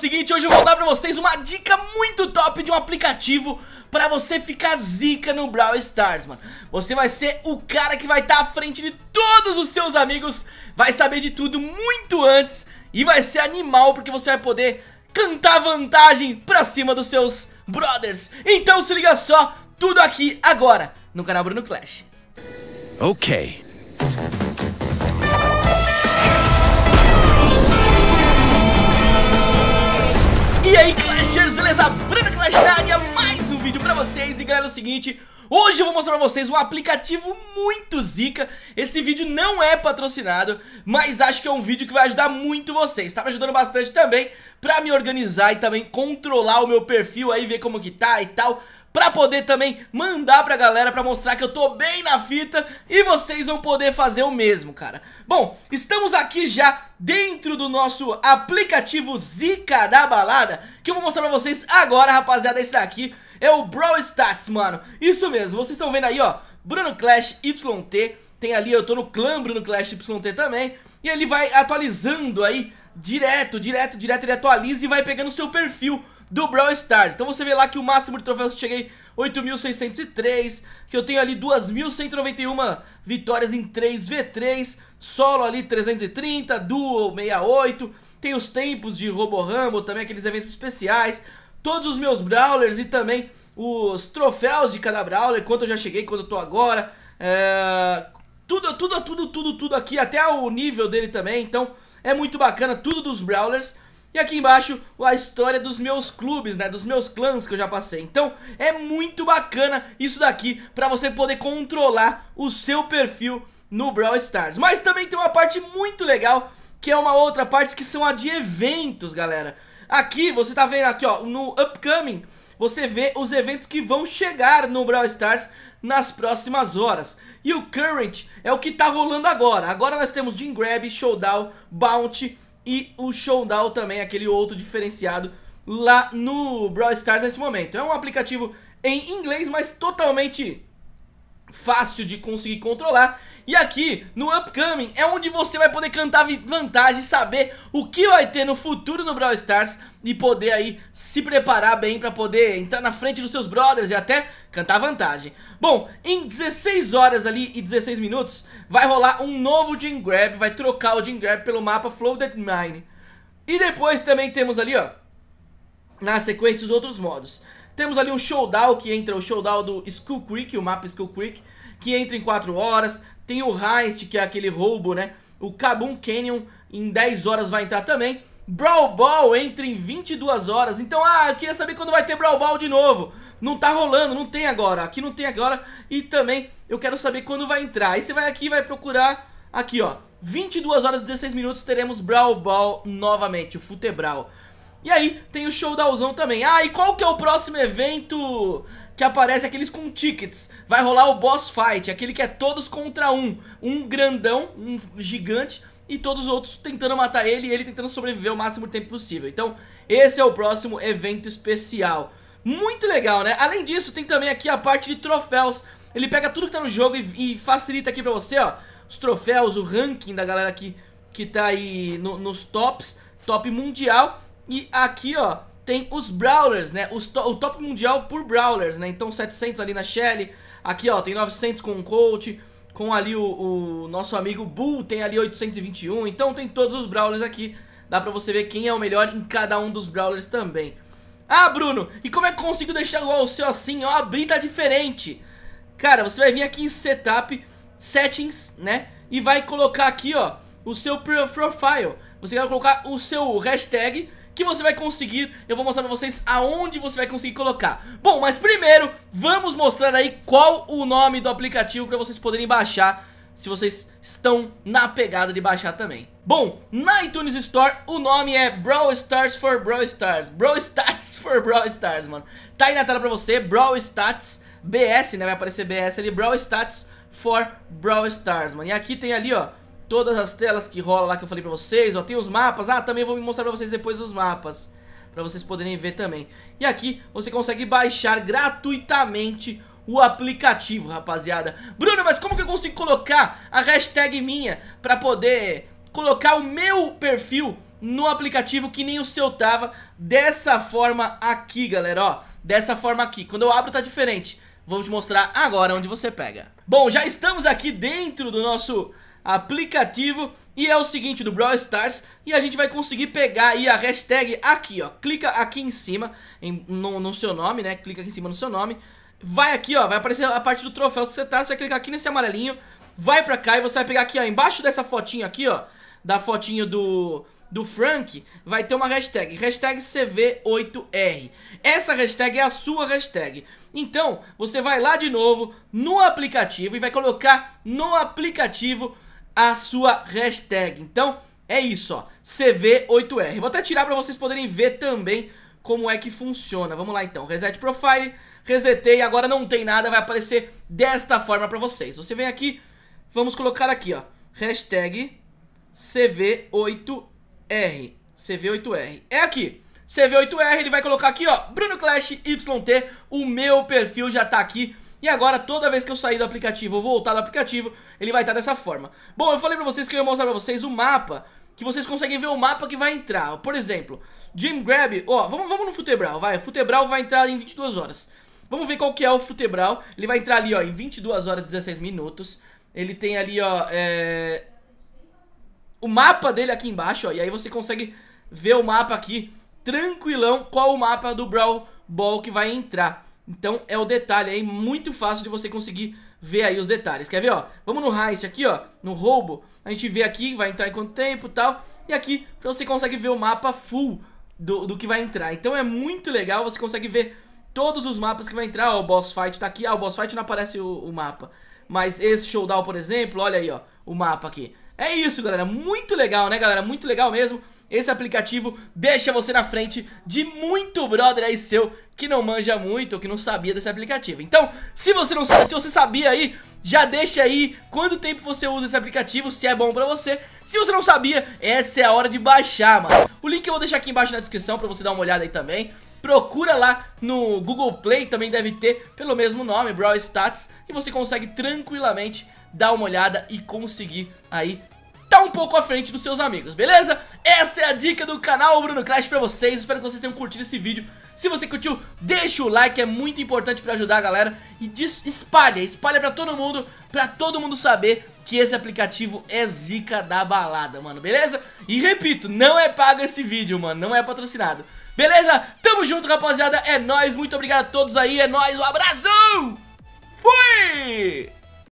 seguinte, hoje eu vou dar pra vocês uma dica muito top de um aplicativo pra você ficar zica no Brawl Stars, mano Você vai ser o cara que vai estar tá à frente de todos os seus amigos Vai saber de tudo muito antes E vai ser animal porque você vai poder cantar vantagem pra cima dos seus brothers Então se liga só, tudo aqui agora no canal Bruno Clash Ok o seguinte... Hoje eu vou mostrar pra vocês um aplicativo muito zica Esse vídeo não é patrocinado Mas acho que é um vídeo que vai ajudar muito vocês Tá me ajudando bastante também Pra me organizar e também controlar o meu perfil aí Ver como que tá e tal Pra poder também mandar pra galera pra mostrar que eu tô bem na fita E vocês vão poder fazer o mesmo, cara Bom, estamos aqui já dentro do nosso aplicativo Zica da Balada Que eu vou mostrar pra vocês agora, rapaziada, esse daqui é o Brawl Stats, mano. Isso mesmo, vocês estão vendo aí, ó, Bruno Clash YT, tem ali, eu tô no clã Bruno Clash YT também, e ele vai atualizando aí, direto, direto, direto, ele atualiza e vai pegando o seu perfil do Brawl Stars. Então você vê lá que o máximo de troféus que cheguei 8.603, que eu tenho ali 2.191 vitórias em 3v3, solo ali 330, duo 68, tem os tempos de Roboramo, também aqueles eventos especiais, todos os meus Brawlers e também os troféus de cada Brawler, quanto eu já cheguei, quanto eu tô agora, é, tudo, tudo, tudo, tudo, tudo aqui, até o nível dele também, então é muito bacana, tudo dos Brawlers. E aqui embaixo a história dos meus clubes, né, dos meus clãs que eu já passei. Então é muito bacana isso daqui pra você poder controlar o seu perfil no Brawl Stars. Mas também tem uma parte muito legal, que é uma outra parte que são a de eventos, galera. Aqui, você tá vendo aqui, ó, no Upcoming, você vê os eventos que vão chegar no Brawl Stars nas próximas horas. E o Current é o que tá rolando agora. Agora nós temos Jim Grab, Showdown, Bounty e o Showdown também, aquele outro diferenciado lá no Brawl Stars nesse momento. É um aplicativo em inglês, mas totalmente fácil de conseguir controlar. E aqui, no Upcoming, é onde você vai poder cantar vantagem, saber o que vai ter no futuro no Brawl Stars e poder aí se preparar bem pra poder entrar na frente dos seus brothers e até cantar vantagem. Bom, em 16 horas ali e 16 minutos, vai rolar um novo Gem Grab, vai trocar o Gem Grab pelo mapa Floated Mine. E depois também temos ali, ó, na sequência os outros modos. Temos ali um showdown que entra, o showdown do Skull Creek, o mapa Skull Creek, que entra em 4 horas. Tem o Heist, que é aquele roubo, né? O Kabum Canyon em 10 horas vai entrar também. Brawl Ball entra em 22 horas. Então, ah, queria saber quando vai ter Brawl Ball de novo. Não tá rolando, não tem agora. Aqui não tem agora. E também eu quero saber quando vai entrar. Aí você vai aqui e vai procurar aqui, ó. 22 horas e 16 minutos teremos Brawl Ball novamente, o Futebral. E aí tem o showdownzão também. Ah, e qual que é o próximo evento que aparece aqueles com tickets? Vai rolar o boss fight, aquele que é todos contra um. Um grandão, um gigante e todos os outros tentando matar ele e ele tentando sobreviver o máximo tempo possível. Então, esse é o próximo evento especial. Muito legal, né? Além disso, tem também aqui a parte de troféus. Ele pega tudo que tá no jogo e, e facilita aqui pra você, ó. Os troféus, o ranking da galera que, que tá aí no, nos tops, top mundial. E aqui, ó, tem os Brawlers, né? Os to o top mundial por Brawlers, né? Então 700 ali na Shelly. Aqui, ó, tem 900 com o Colt. Com ali o, o nosso amigo Bull, tem ali 821. Então tem todos os Brawlers aqui. Dá pra você ver quem é o melhor em cada um dos Brawlers também. Ah, Bruno, e como é que consigo deixar o seu assim? Ó, abrir tá diferente. Cara, você vai vir aqui em Setup, Settings, né? E vai colocar aqui, ó, o seu Profile. Você vai colocar o seu hashtag que você vai conseguir, eu vou mostrar pra vocês aonde você vai conseguir colocar Bom, mas primeiro, vamos mostrar aí qual o nome do aplicativo pra vocês poderem baixar se vocês estão na pegada de baixar também. Bom, na iTunes Store o nome é Brawl Stars for Brawl Stars, Brawl Stats for Brawl Stars, mano. Tá aí na tela pra você, Brawl Stats BS, né, vai aparecer BS ali, Brawl Stats for Brawl Stars, mano. E aqui tem ali, ó, todas as telas que rola lá que eu falei pra vocês, ó, tem os mapas, ah, também vou mostrar pra vocês depois os mapas, pra vocês poderem ver também. E aqui você consegue baixar gratuitamente o aplicativo, rapaziada. Bruno, mas como que eu consigo colocar a hashtag minha pra poder colocar o meu perfil no aplicativo que nem o seu tava dessa forma aqui, galera, ó, dessa forma aqui. Quando eu abro tá diferente. Vou te mostrar agora onde você pega. Bom, já estamos aqui dentro do nosso aplicativo e é o seguinte do Brawl Stars e a gente vai conseguir pegar aí a hashtag aqui, ó. Clica aqui em cima em, no, no seu nome, né? Clica aqui em cima no seu nome. Vai aqui, ó, vai aparecer a parte do troféu você tá, você vai clicar aqui nesse amarelinho, vai pra cá e você vai pegar aqui, ó, embaixo dessa fotinha aqui, ó, da fotinho do, do Frank, vai ter uma hashtag, hashtag CV8R. Essa hashtag é a sua hashtag. Então, você vai lá de novo no aplicativo e vai colocar no aplicativo a sua hashtag. Então, é isso, ó, CV8R. Vou até tirar para vocês poderem ver também como é que funciona. Vamos lá então, reset profile, resetei, agora não tem nada, vai aparecer desta forma para vocês. Você vem aqui, vamos colocar aqui, ó, hashtag CV8R. CV8R. É aqui. CV8R, ele vai colocar aqui, ó, Bruno Clash YT, o meu perfil já tá aqui e agora, toda vez que eu sair do aplicativo ou voltar do aplicativo, ele vai estar dessa forma. Bom, eu falei pra vocês que eu ia mostrar pra vocês o mapa, que vocês conseguem ver o mapa que vai entrar. Por exemplo, Jim Grab, ó, vamos, vamos no Futebral, vai. Futebral vai entrar em 22 horas. Vamos ver qual que é o Futebral. Ele vai entrar ali, ó, em 22 horas e 16 minutos. Ele tem ali, ó, é... O mapa dele aqui embaixo, ó, e aí você consegue ver o mapa aqui, tranquilão, qual o mapa do Brawl Ball que vai entrar. Então é o detalhe aí, muito fácil de você conseguir ver aí os detalhes. Quer ver, ó? Vamos no heist aqui, ó, no roubo. A gente vê aqui, vai entrar em quanto tempo e tal. E aqui você consegue ver o mapa full do, do que vai entrar. Então é muito legal, você consegue ver todos os mapas que vai entrar. Ó, o boss fight tá aqui. Ah, o boss fight não aparece o, o mapa. Mas esse showdown, por exemplo, olha aí, ó, o mapa aqui. É isso, galera, muito legal, né, galera? Muito legal mesmo. Esse aplicativo deixa você na frente de muito brother aí seu que não manja muito ou que não sabia desse aplicativo. Então, se você não se você sabia aí, já deixa aí quanto tempo você usa esse aplicativo, se é bom pra você. Se você não sabia, essa é a hora de baixar, mano. O link eu vou deixar aqui embaixo na descrição pra você dar uma olhada aí também. Procura lá no Google Play, também deve ter pelo mesmo nome, Brawl Stats, e você consegue tranquilamente dar uma olhada e conseguir aí tá um pouco à frente dos seus amigos, beleza? Essa é a dica do canal Bruno Clash pra vocês, espero que vocês tenham curtido esse vídeo. Se você curtiu, deixa o like, é muito importante pra ajudar a galera. E espalha, espalha pra todo mundo, pra todo mundo saber que esse aplicativo é zica da balada, mano, beleza? E repito, não é pago esse vídeo, mano, não é patrocinado. Beleza? Tamo junto, rapaziada. É nóis. Muito obrigado a todos aí. É nóis. Um abraço. Fui!